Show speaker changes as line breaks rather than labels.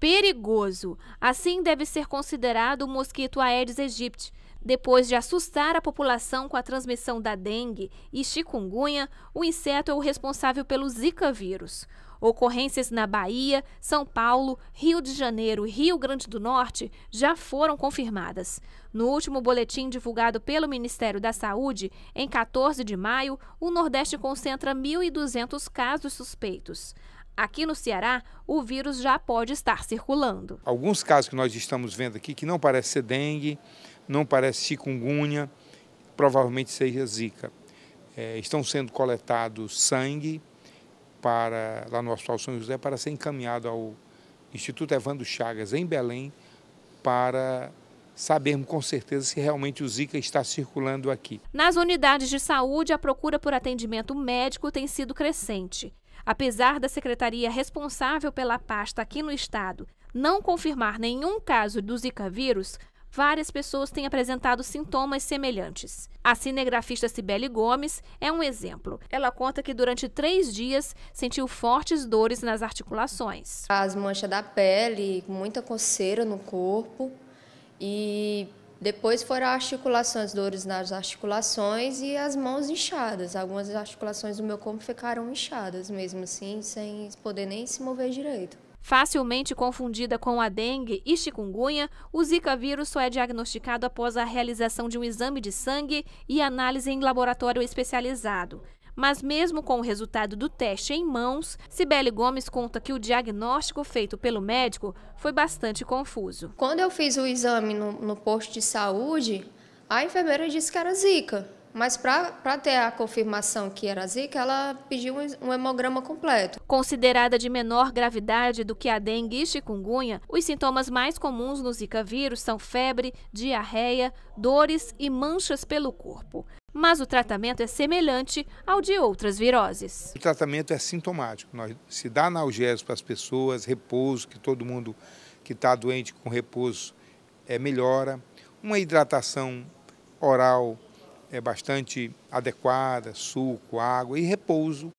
perigoso. Assim deve ser considerado o mosquito Aedes aegypti. Depois de assustar a população com a transmissão da dengue e chikungunya, o inseto é o responsável pelo Zika vírus. Ocorrências na Bahia, São Paulo, Rio de Janeiro e Rio Grande do Norte já foram confirmadas. No último boletim divulgado pelo Ministério da Saúde, em 14 de maio, o Nordeste concentra 1.200 casos suspeitos. Aqui no Ceará, o vírus já pode estar circulando.
Alguns casos que nós estamos vendo aqui que não parece ser dengue, não parece chikungunya, provavelmente seja zika. É, estão sendo coletados sangue para lá no Hospital São José para ser encaminhado ao Instituto Evandro Chagas em Belém para sabermos com certeza se realmente o Zika está circulando aqui.
Nas unidades de saúde, a procura por atendimento médico tem sido crescente. Apesar da secretaria responsável pela pasta aqui no estado não confirmar nenhum caso do Zika vírus, várias pessoas têm apresentado sintomas semelhantes. A cinegrafista Cibele Gomes é um exemplo. Ela conta que
durante três
dias sentiu fortes dores nas articulações.
As manchas da pele, muita coceira no corpo e depois foram articulações, dores nas articulações e as mãos inchadas. Algumas articulações do meu corpo ficaram inchadas mesmo assim, sem poder nem se mover direito. Facilmente
confundida com a dengue e chikungunya, o Zika vírus só é diagnosticado após a realização de um exame de sangue e análise em laboratório especializado. Mas mesmo com o resultado do teste em mãos, Cibele Gomes conta que o diagnóstico feito pelo médico
foi bastante confuso. Quando eu fiz o exame no, no posto de saúde, a enfermeira disse que era zika. Mas para ter a confirmação que era zika, ela pediu um hemograma completo. Considerada de menor gravidade do que a dengue e
chikungunya, os sintomas mais comuns no zika vírus são febre, diarreia, dores e manchas pelo corpo. Mas o tratamento é semelhante ao de outras viroses.
O tratamento é sintomático. Nós, se dá analgésicos para as pessoas, repouso, que todo mundo que está doente com repouso é, melhora. Uma hidratação oral é bastante adequada, suco, água e repouso